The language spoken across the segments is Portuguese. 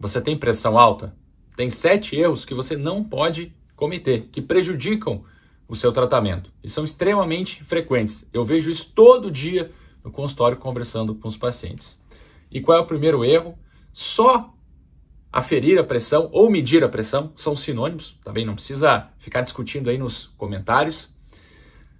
Você tem pressão alta? Tem sete erros que você não pode cometer, que prejudicam o seu tratamento e são extremamente frequentes. Eu vejo isso todo dia no consultório conversando com os pacientes. E qual é o primeiro erro? Só aferir a pressão ou medir a pressão são sinônimos, também não precisa ficar discutindo aí nos comentários.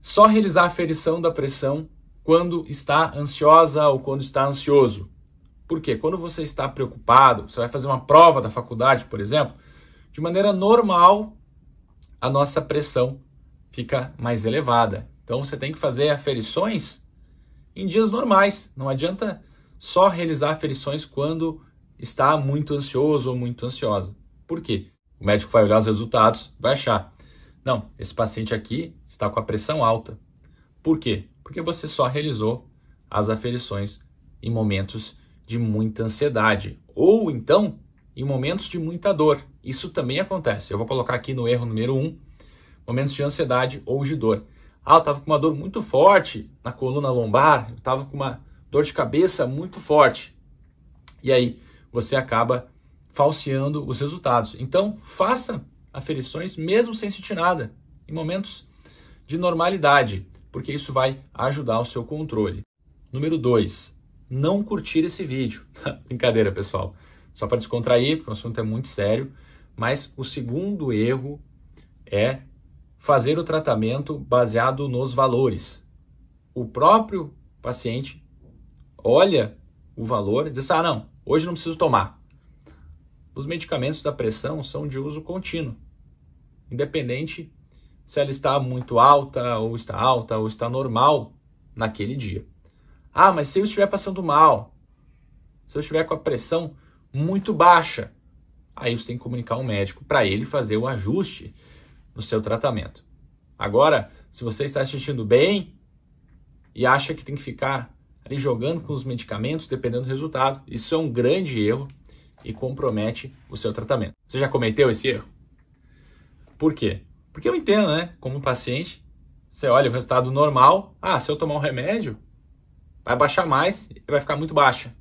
Só realizar a aferição da pressão quando está ansiosa ou quando está ansioso. Porque quando você está preocupado, você vai fazer uma prova da faculdade, por exemplo, de maneira normal, a nossa pressão fica mais elevada. Então você tem que fazer aferições em dias normais. Não adianta só realizar aferições quando está muito ansioso ou muito ansiosa. Por quê? O médico vai olhar os resultados, vai achar: não, esse paciente aqui está com a pressão alta. Por quê? Porque você só realizou as aferições em momentos de muita ansiedade, ou então em momentos de muita dor. Isso também acontece. Eu vou colocar aqui no erro número 1, um, momentos de ansiedade ou de dor. Ah, eu estava com uma dor muito forte na coluna lombar, eu estava com uma dor de cabeça muito forte. E aí você acaba falseando os resultados. Então, faça aferições mesmo sem sentir nada, em momentos de normalidade, porque isso vai ajudar o seu controle. Número 2, não curtir esse vídeo. Brincadeira, pessoal. Só para descontrair, porque o assunto é muito sério. Mas o segundo erro é fazer o tratamento baseado nos valores. O próprio paciente olha o valor e diz: ah, não, hoje não preciso tomar. Os medicamentos da pressão são de uso contínuo, independente se ela está muito alta, ou está alta, ou está normal naquele dia. Ah, mas se eu estiver passando mal, se eu estiver com a pressão muito baixa, aí você tem que comunicar um médico para ele fazer o ajuste no seu tratamento. Agora, se você está assistindo bem e acha que tem que ficar ali jogando com os medicamentos, dependendo do resultado, isso é um grande erro e compromete o seu tratamento. Você já cometeu esse erro? Por quê? Porque eu entendo, né? Como paciente, você olha o resultado normal, ah, se eu tomar um remédio, vai baixar mais e vai ficar muito baixa.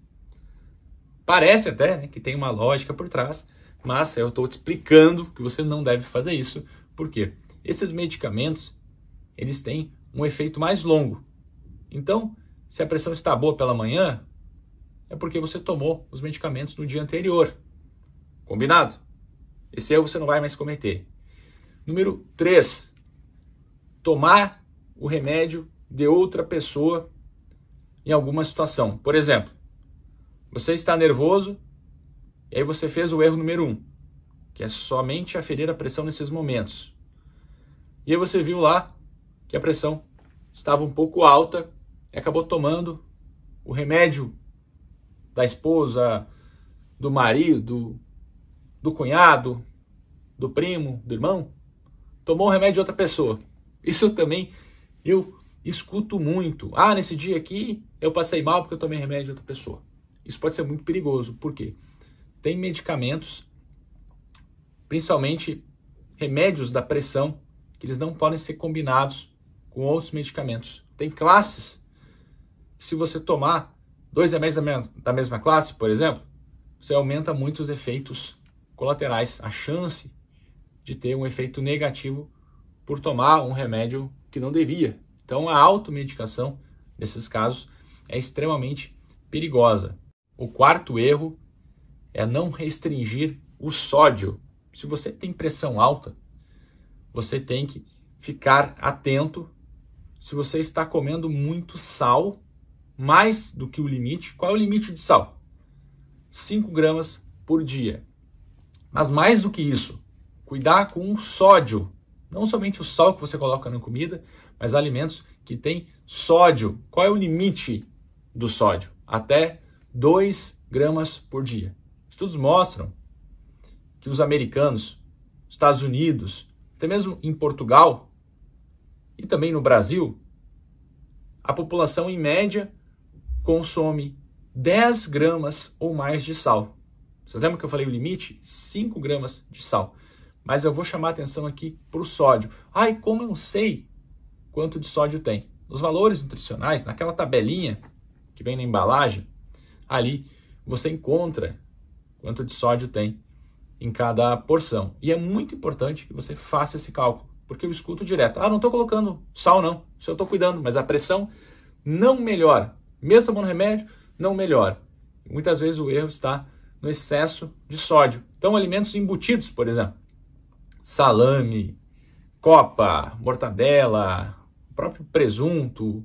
Parece até né, que tem uma lógica por trás, mas eu estou te explicando que você não deve fazer isso, porque esses medicamentos eles têm um efeito mais longo. Então, se a pressão está boa pela manhã, é porque você tomou os medicamentos no dia anterior. Combinado? Esse erro você não vai mais cometer. Número 3. Tomar o remédio de outra pessoa em alguma situação. Por exemplo, você está nervoso e aí você fez o erro número um, que é somente aferir a pressão nesses momentos. E aí você viu lá que a pressão estava um pouco alta e acabou tomando o remédio da esposa, do marido, do cunhado, do primo, do irmão, tomou o remédio de outra pessoa. Isso também eu Escuto muito. Ah, nesse dia aqui eu passei mal porque eu tomei remédio de outra pessoa. Isso pode ser muito perigoso. Por quê? Tem medicamentos, principalmente remédios da pressão, que eles não podem ser combinados com outros medicamentos. Tem classes se você tomar dois remédios da mesma, da mesma classe, por exemplo, você aumenta muito os efeitos colaterais, a chance de ter um efeito negativo por tomar um remédio que não devia. Então, a automedicação, nesses casos, é extremamente perigosa. O quarto erro é não restringir o sódio. Se você tem pressão alta, você tem que ficar atento se você está comendo muito sal, mais do que o limite. Qual é o limite de sal? 5 gramas por dia. Mas mais do que isso, cuidar com o sódio. Não somente o sal que você coloca na comida, mas alimentos que têm sódio. Qual é o limite do sódio? Até 2 gramas por dia. Estudos mostram que os americanos, Estados Unidos, até mesmo em Portugal e também no Brasil, a população em média consome 10 gramas ou mais de sal. Vocês lembram que eu falei o limite? 5 gramas de sal. Mas eu vou chamar atenção aqui para o sódio. Ai, como eu sei quanto de sódio tem. Nos valores nutricionais, naquela tabelinha que vem na embalagem, ali você encontra quanto de sódio tem em cada porção. E é muito importante que você faça esse cálculo, porque eu escuto direto: ah, não estou colocando sal, não, se eu estou cuidando, mas a pressão não melhora. Mesmo tomando remédio, não melhora. Muitas vezes o erro está no excesso de sódio. Então, alimentos embutidos, por exemplo, salame, copa, mortadela, próprio presunto,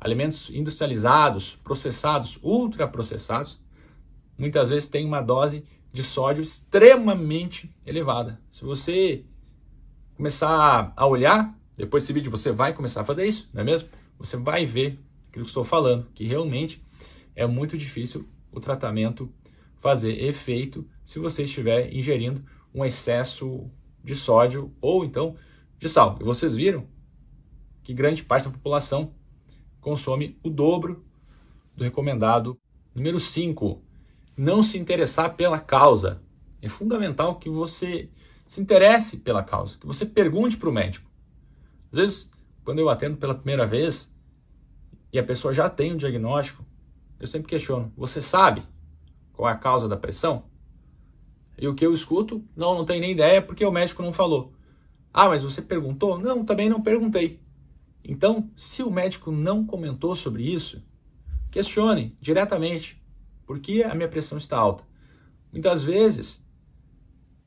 alimentos industrializados, processados, ultraprocessados, muitas vezes tem uma dose de sódio extremamente elevada. Se você começar a olhar, depois desse vídeo você vai começar a fazer isso, não é mesmo? Você vai ver aquilo que estou falando, que realmente é muito difícil o tratamento fazer efeito se você estiver ingerindo um excesso de sódio ou então de sal. E vocês viram que grande parte da população consome o dobro do recomendado. Número 5, não se interessar pela causa. É fundamental que você se interesse pela causa, que você pergunte para o médico. Às vezes, quando eu atendo pela primeira vez e a pessoa já tem um diagnóstico, eu sempre questiono: você sabe qual é a causa da pressão? E o que eu escuto? Não, não tenho nem ideia porque o médico não falou. Ah, mas você perguntou? Não, também não perguntei. Então, se o médico não comentou sobre isso, questione diretamente por que a minha pressão está alta. Muitas vezes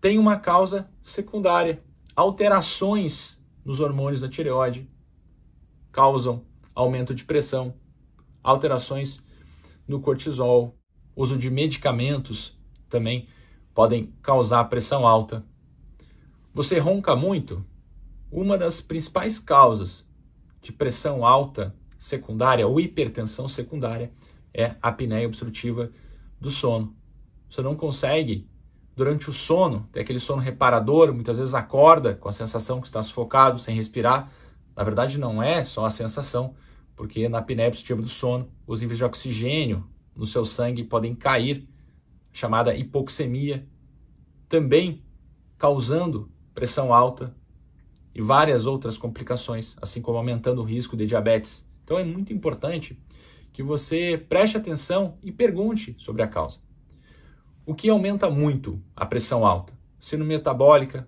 tem uma causa secundária. Alterações nos hormônios da tireoide causam aumento de pressão, alterações no cortisol, uso de medicamentos também podem causar pressão alta. Você ronca muito? Uma das principais causas de pressão alta secundária ou hipertensão secundária é a apneia obstrutiva do sono. Você não consegue, durante o sono, ter aquele sono reparador, muitas vezes acorda com a sensação que está sufocado, sem respirar. Na verdade, não é só a sensação, porque na apneia obstrutiva do sono, os níveis de oxigênio no seu sangue podem cair, chamada hipoxemia, também causando pressão alta e várias outras complicações, assim como aumentando o risco de diabetes. Então é muito importante que você preste atenção e pergunte sobre a causa. O que aumenta muito a pressão alta? Sino metabólica,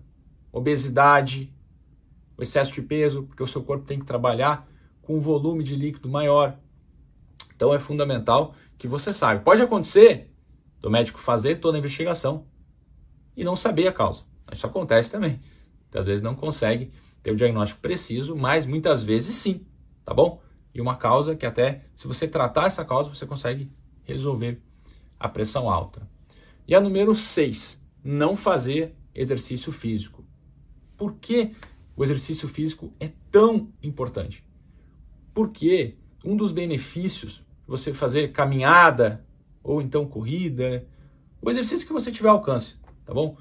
obesidade, o excesso de peso, porque o seu corpo tem que trabalhar com um volume de líquido maior. Então é fundamental que você saiba. Pode acontecer do médico fazer toda a investigação e não saber a causa. Isso acontece também muitas vezes não consegue ter o um diagnóstico preciso, mas muitas vezes sim, tá bom? E uma causa que até se você tratar essa causa, você consegue resolver a pressão alta. E a número 6, não fazer exercício físico. Por que o exercício físico é tão importante? Porque um dos benefícios, você fazer caminhada ou então corrida, o exercício que você tiver alcance, tá bom?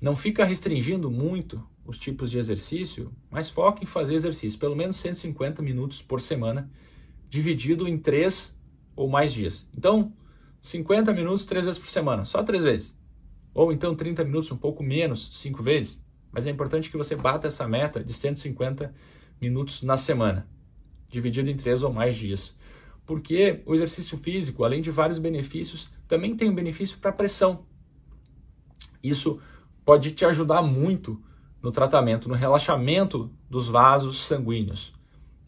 Não fica restringindo muito os tipos de exercício, mas foca em fazer exercício, pelo menos 150 minutos por semana, dividido em três ou mais dias. Então, 50 minutos três vezes por semana, só três vezes. Ou então 30 minutos, um pouco menos, cinco vezes. Mas é importante que você bata essa meta de 150 minutos na semana, dividido em três ou mais dias. Porque o exercício físico, além de vários benefícios, também tem um benefício para a pressão. Isso pode te ajudar muito no tratamento, no relaxamento dos vasos sanguíneos.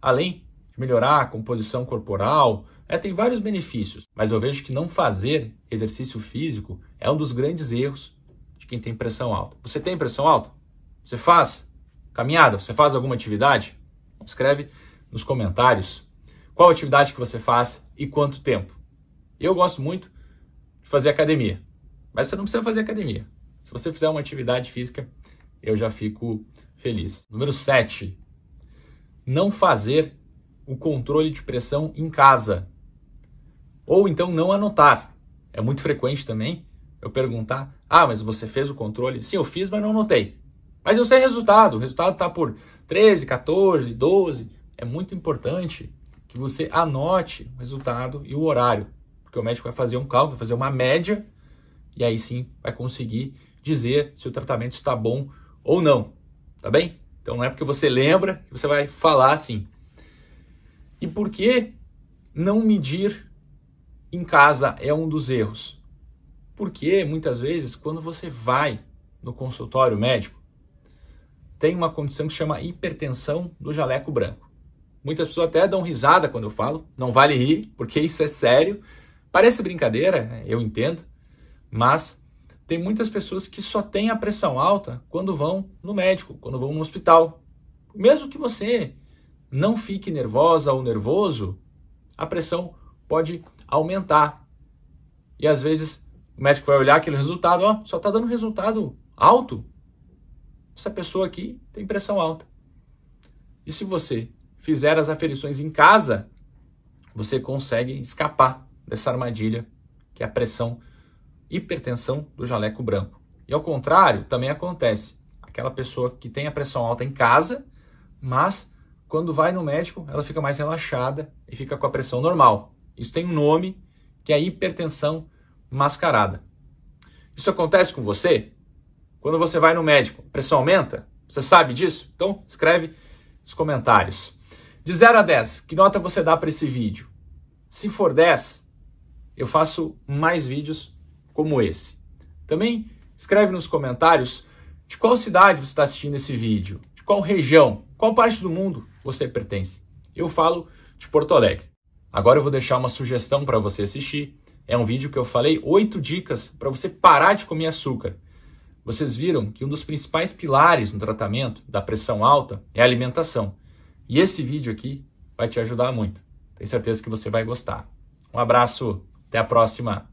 Além de melhorar a composição corporal, é, tem vários benefícios, mas eu vejo que não fazer exercício físico é um dos grandes erros de quem tem pressão alta. Você tem pressão alta? Você faz caminhada? Você faz alguma atividade? Escreve nos comentários qual atividade que você faz e quanto tempo. Eu gosto muito de fazer academia, mas você não precisa fazer academia. Se você fizer uma atividade física, eu já fico feliz. Número 7. Não fazer o controle de pressão em casa. Ou então não anotar. É muito frequente também eu perguntar: "Ah, mas você fez o controle?" Sim, eu fiz, mas não anotei. Mas eu sei o resultado. O resultado está por 13, 14, 12. É muito importante que você anote o resultado e o horário, porque o médico vai fazer um cálculo, vai fazer uma média e aí sim vai conseguir dizer se o tratamento está bom ou não, tá bem? Então não é porque você lembra que você vai falar assim. E por que não medir em casa é um dos erros? Porque muitas vezes, quando você vai no consultório médico, tem uma condição que se chama hipertensão do jaleco branco. Muitas pessoas até dão risada quando eu falo, não vale rir, porque isso é sério. Parece brincadeira, eu entendo, mas tem muitas pessoas que só têm a pressão alta quando vão no médico, quando vão no hospital. Mesmo que você não fique nervosa ou nervoso, a pressão pode aumentar. E às vezes o médico vai olhar aquele resultado, ó, só está dando resultado alto. Essa pessoa aqui tem pressão alta. E se você fizer as aferições em casa, você consegue escapar dessa armadilha que é a pressão hipertensão do jaleco branco. E ao contrário, também acontece. Aquela pessoa que tem a pressão alta em casa, mas quando vai no médico, ela fica mais relaxada e fica com a pressão normal. Isso tem um nome, que é hipertensão mascarada. Isso acontece com você? Quando você vai no médico, a pressão aumenta? Você sabe disso? Então, escreve nos comentários. De 0 a 10, que nota você dá para esse vídeo? Se for 10, eu faço mais vídeos como esse. Também escreve nos comentários de qual cidade você está assistindo esse vídeo, de qual região, qual parte do mundo você pertence. Eu falo de Porto Alegre. Agora eu vou deixar uma sugestão para você assistir. É um vídeo que eu falei oito dicas para você parar de comer açúcar. Vocês viram que um dos principais pilares no tratamento da pressão alta é a alimentação. E esse vídeo aqui vai te ajudar muito. Tenho certeza que você vai gostar. Um abraço, até a próxima!